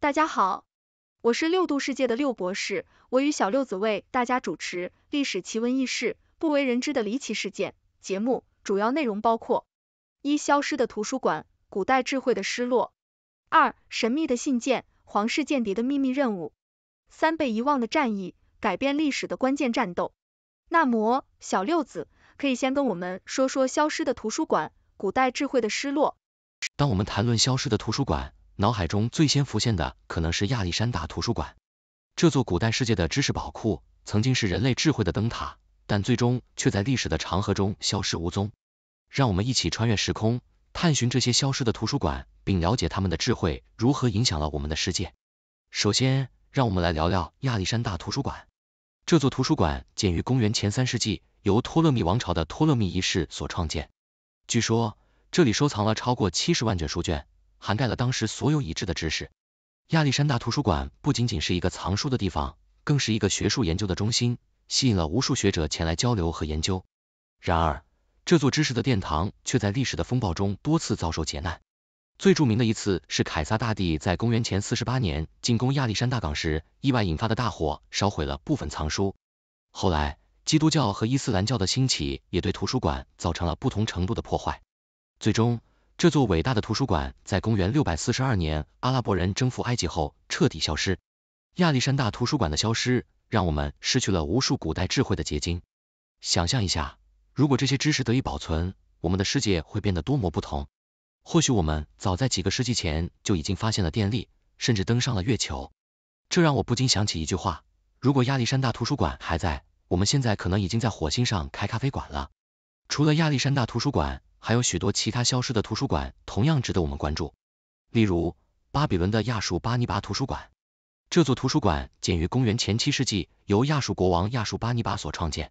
大家好，我是六度世界的六博士，我与小六子为大家主持历史奇闻异事、不为人知的离奇事件节目，主要内容包括：一、消失的图书馆，古代智慧的失落；二、神秘的信件，皇室间谍的秘密任务；三、被遗忘的战役，改变历史的关键战斗。那么，小六子可以先跟我们说说消失的图书馆，古代智慧的失落。当我们谈论消失的图书馆。脑海中最先浮现的可能是亚历山大图书馆，这座古代世界的知识宝库，曾经是人类智慧的灯塔，但最终却在历史的长河中消失无踪。让我们一起穿越时空，探寻这些消失的图书馆，并了解他们的智慧如何影响了我们的世界。首先，让我们来聊聊亚历山大图书馆。这座图书馆建于公元前三世纪，由托勒密王朝的托勒密一世所创建。据说，这里收藏了超过七十万卷书卷。涵盖了当时所有已知的知识。亚历山大图书馆不仅仅是一个藏书的地方，更是一个学术研究的中心，吸引了无数学者前来交流和研究。然而，这座知识的殿堂却在历史的风暴中多次遭受劫难。最著名的一次是凯撒大帝在公元前四十八年进攻亚历山大港时，意外引发的大火烧毁了部分藏书。后来，基督教和伊斯兰教的兴起也对图书馆造成了不同程度的破坏。最终，这座伟大的图书馆在公元642年阿拉伯人征服埃及后彻底消失。亚历山大图书馆的消失，让我们失去了无数古代智慧的结晶。想象一下，如果这些知识得以保存，我们的世界会变得多么不同！或许我们早在几个世纪前就已经发现了电力，甚至登上了月球。这让我不禁想起一句话：如果亚历山大图书馆还在，我们现在可能已经在火星上开咖啡馆了。除了亚历山大图书馆，还有许多其他消失的图书馆同样值得我们关注，例如巴比伦的亚述巴尼拔图书馆。这座图书馆建于公元前七世纪，由亚述国王亚述巴尼拔所创建，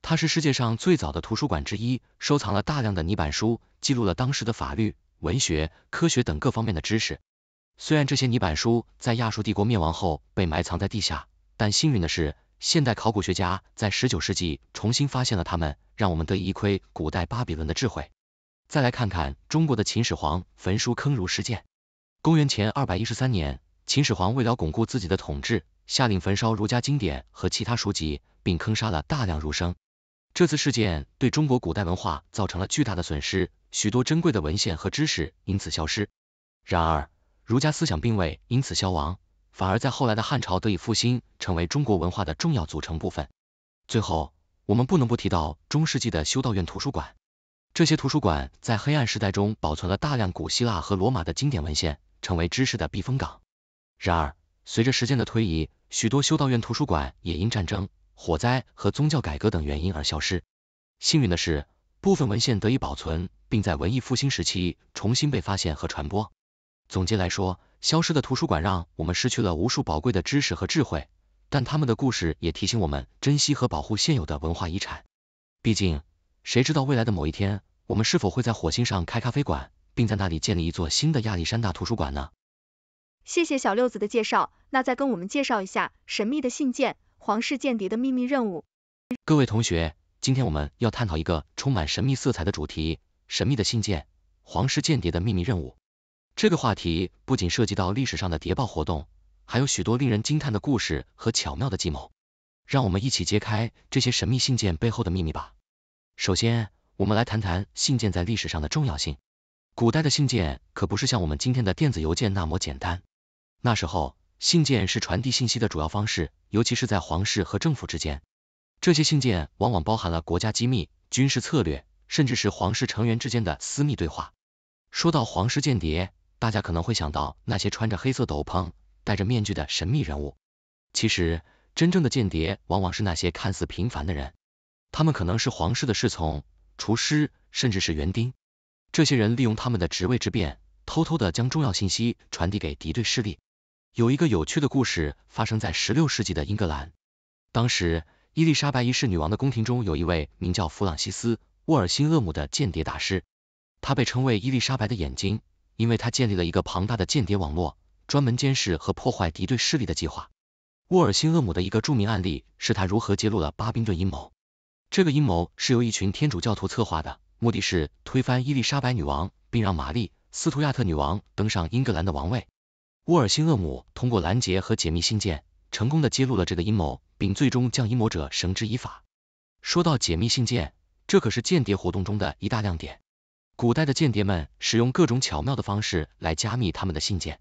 它是世界上最早的图书馆之一，收藏了大量的泥板书，记录了当时的法律、文学、科学等各方面的知识。虽然这些泥板书在亚述帝国灭亡后被埋藏在地下，但幸运的是，现代考古学家在十九世纪重新发现了它们，让我们得以一窥古代巴比伦的智慧。再来看看中国的秦始皇焚书坑儒事件。公元前二百一十三年，秦始皇为了巩固自己的统治，下令焚烧儒家经典和其他书籍，并坑杀了大量儒生。这次事件对中国古代文化造成了巨大的损失，许多珍贵的文献和知识因此消失。然而，儒家思想并未因此消亡，反而在后来的汉朝得以复兴，成为中国文化的重要组成部分。最后，我们不能不提到中世纪的修道院图书馆。这些图书馆在黑暗时代中保存了大量古希腊和罗马的经典文献，成为知识的避风港。然而，随着时间的推移，许多修道院图书馆也因战争、火灾和宗教改革等原因而消失。幸运的是，部分文献得以保存，并在文艺复兴时期重新被发现和传播。总结来说，消失的图书馆让我们失去了无数宝贵的知识和智慧，但他们的故事也提醒我们珍惜和保护现有的文化遗产。毕竟，谁知道未来的某一天，我们是否会在火星上开咖啡馆，并在那里建立一座新的亚历山大图书馆呢？谢谢小六子的介绍，那再跟我们介绍一下神秘的信件、皇室间谍的秘密任务。各位同学，今天我们要探讨一个充满神秘色彩的主题——神秘的信件、皇室间谍的秘密任务。这个话题不仅涉及到历史上的谍报活动，还有许多令人惊叹的故事和巧妙的计谋。让我们一起揭开这些神秘信件背后的秘密吧。首先，我们来谈谈信件在历史上的重要性。古代的信件可不是像我们今天的电子邮件那么简单。那时候，信件是传递信息的主要方式，尤其是在皇室和政府之间。这些信件往往包含了国家机密、军事策略，甚至是皇室成员之间的私密对话。说到皇室间谍，大家可能会想到那些穿着黑色斗篷、戴着面具的神秘人物。其实，真正的间谍往往是那些看似平凡的人。他们可能是皇室的侍从、厨师，甚至是园丁。这些人利用他们的职位之便，偷偷地将重要信息传递给敌对势力。有一个有趣的故事发生在十六世纪的英格兰。当时，伊丽莎白一世女王的宫廷中有一位名叫弗朗西斯·沃尔辛厄姆的间谍大师，他被称为伊丽莎白的眼睛，因为他建立了一个庞大的间谍网络，专门监视和破坏敌对势力的计划。沃尔辛厄姆的一个著名案例是他如何揭露了巴宾顿阴谋。这个阴谋是由一群天主教徒策划的，目的是推翻伊丽莎白女王，并让玛丽·斯图亚特女王登上英格兰的王位。沃尔辛厄姆通过拦截和解密信件，成功的揭露了这个阴谋，并最终将阴谋者绳之以法。说到解密信件，这可是间谍活动中的一大亮点。古代的间谍们使用各种巧妙的方式来加密他们的信件，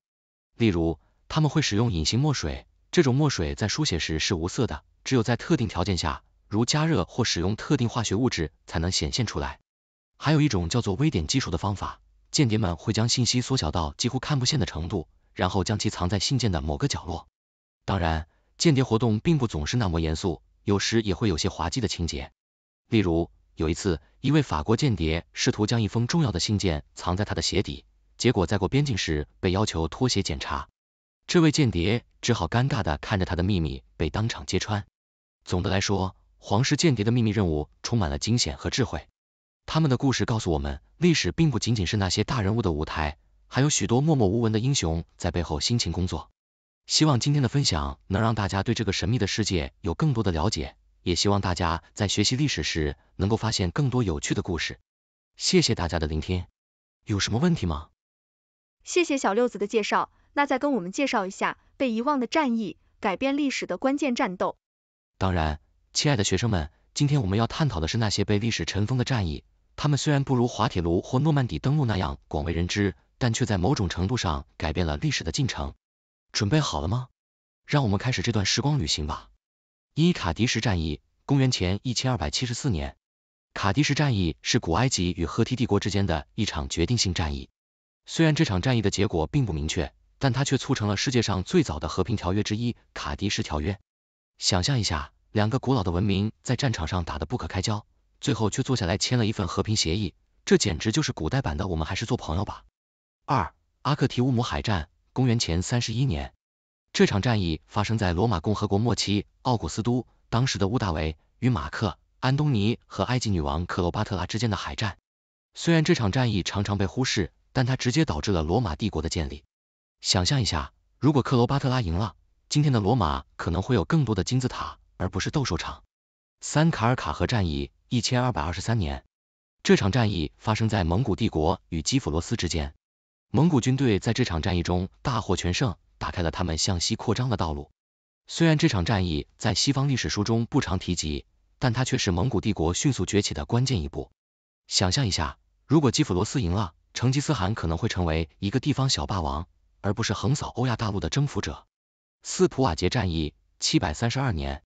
例如他们会使用隐形墨水，这种墨水在书写时是无色的，只有在特定条件下。如加热或使用特定化学物质才能显现出来。还有一种叫做微点技术的方法，间谍们会将信息缩小到几乎看不见的程度，然后将其藏在信件的某个角落。当然，间谍活动并不总是那么严肃，有时也会有些滑稽的情节。例如，有一次，一位法国间谍试图将一封重要的信件藏在他的鞋底，结果在过边境时被要求脱鞋检查，这位间谍只好尴尬地看着他的秘密被当场揭穿。总的来说，皇室间谍的秘密任务充满了惊险和智慧，他们的故事告诉我们，历史并不仅仅是那些大人物的舞台，还有许多默默无闻的英雄在背后辛勤工作。希望今天的分享能让大家对这个神秘的世界有更多的了解，也希望大家在学习历史时能够发现更多有趣的故事。谢谢大家的聆听，有什么问题吗？谢谢小六子的介绍，那再跟我们介绍一下被遗忘的战役，改变历史的关键战斗。当然。亲爱的学生们，今天我们要探讨的是那些被历史尘封的战役。他们虽然不如滑铁卢或诺曼底登陆那样广为人知，但却在某种程度上改变了历史的进程。准备好了吗？让我们开始这段时光旅行吧。伊卡迪什战役，公元前一千二百七十四年。卡迪什战役是古埃及与赫梯帝国之间的一场决定性战役。虽然这场战役的结果并不明确，但它却促成了世界上最早的和平条约之一——卡迪什条约。想象一下。两个古老的文明在战场上打得不可开交，最后却坐下来签了一份和平协议，这简直就是古代版的“我们还是做朋友吧”。二阿克提乌姆海战，公元前三十一年，这场战役发生在罗马共和国末期，奥古斯都当时的乌大维与马克安东尼和埃及女王克罗巴特拉之间的海战。虽然这场战役常常被忽视，但它直接导致了罗马帝国的建立。想象一下，如果克罗巴特拉赢了，今天的罗马可能会有更多的金字塔。而不是斗兽场。三卡尔卡河战役，一千二百二十三年，这场战役发生在蒙古帝国与基辅罗斯之间。蒙古军队在这场战役中大获全胜，打开了他们向西扩张的道路。虽然这场战役在西方历史书中不常提及，但它却是蒙古帝国迅速崛起的关键一步。想象一下，如果基辅罗斯赢了，成吉思汗可能会成为一个地方小霸王，而不是横扫欧亚大陆的征服者。四普瓦捷战役，七百三十二年。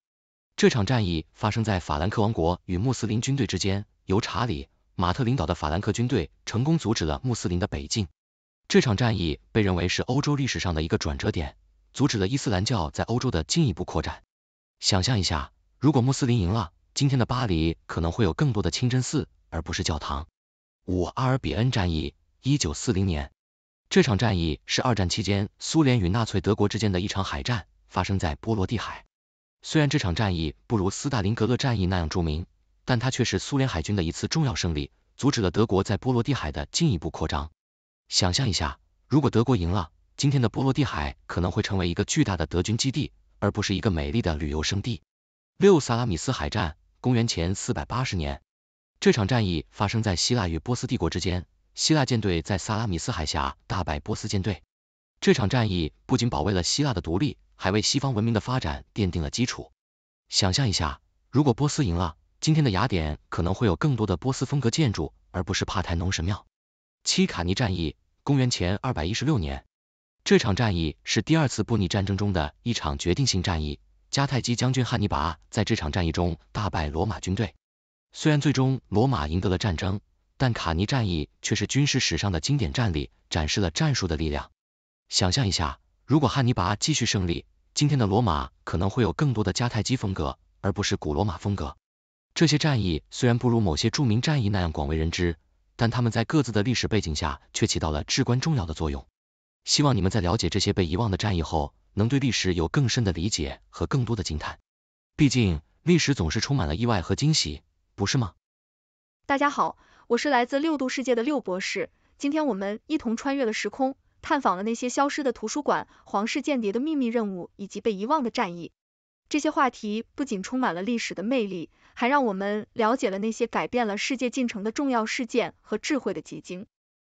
这场战役发生在法兰克王国与穆斯林军队之间，由查理·马特领导的法兰克军队成功阻止了穆斯林的北进。这场战役被认为是欧洲历史上的一个转折点，阻止了伊斯兰教在欧洲的进一步扩展。想象一下，如果穆斯林赢了，今天的巴黎可能会有更多的清真寺而不是教堂。五阿尔比恩战役，一九四零年，这场战役是二战期间苏联与纳粹德国之间的一场海战，发生在波罗的海。虽然这场战役不如斯大林格勒战役那样著名，但它却是苏联海军的一次重要胜利，阻止了德国在波罗的海的进一步扩张。想象一下，如果德国赢了，今天的波罗的海可能会成为一个巨大的德军基地，而不是一个美丽的旅游胜地。六、萨拉米斯海战，公元前四百八十年，这场战役发生在希腊与波斯帝国之间，希腊舰队在萨拉米斯海峡大败波斯舰队。这场战役不仅保卫了希腊的独立。还为西方文明的发展奠定了基础。想象一下，如果波斯赢了，今天的雅典可能会有更多的波斯风格建筑，而不是帕台农神庙。七卡尼战役，公元前二百一十六年，这场战役是第二次布匿战争中的一场决定性战役。迦太基将军汉尼拔在这场战役中大败罗马军队。虽然最终罗马赢得了战争，但卡尼战役却是军事史上的经典战例，展示了战术的力量。想象一下。如果汉尼拔继续胜利，今天的罗马可能会有更多的迦太基风格，而不是古罗马风格。这些战役虽然不如某些著名战役那样广为人知，但他们在各自的历史背景下却起到了至关重要的作用。希望你们在了解这些被遗忘的战役后，能对历史有更深的理解和更多的惊叹。毕竟，历史总是充满了意外和惊喜，不是吗？大家好，我是来自六度世界的六博士，今天我们一同穿越了时空。探访了那些消失的图书馆、皇室间谍的秘密任务以及被遗忘的战役。这些话题不仅充满了历史的魅力，还让我们了解了那些改变了世界进程的重要事件和智慧的结晶。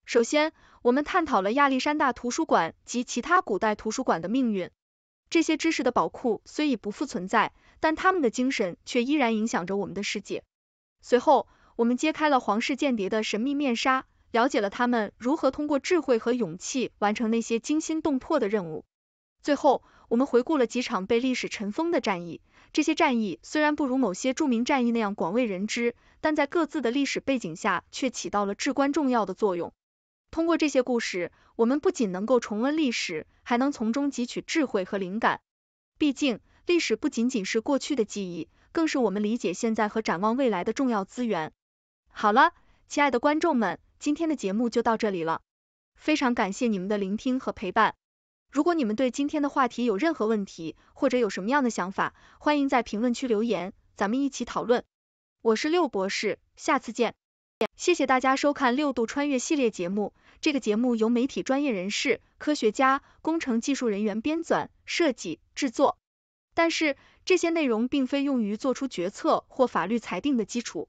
首先，我们探讨了亚历山大图书馆及其他古代图书馆的命运。这些知识的宝库虽已不复存在，但他们的精神却依然影响着我们的世界。随后，我们揭开了皇室间谍的神秘面纱。了解了他们如何通过智慧和勇气完成那些惊心动魄的任务。最后，我们回顾了几场被历史尘封的战役，这些战役虽然不如某些著名战役那样广为人知，但在各自的历史背景下却起到了至关重要的作用。通过这些故事，我们不仅能够重温历史，还能从中汲取智慧和灵感。毕竟，历史不仅仅是过去的记忆，更是我们理解现在和展望未来的重要资源。好了，亲爱的观众们。今天的节目就到这里了，非常感谢你们的聆听和陪伴。如果你们对今天的话题有任何问题，或者有什么样的想法，欢迎在评论区留言，咱们一起讨论。我是六博士，下次见。谢谢大家收看《六度穿越》系列节目，这个节目由媒体专业人士、科学家、工程技术人员编纂、设计、制作，但是这些内容并非用于做出决策或法律裁定的基础。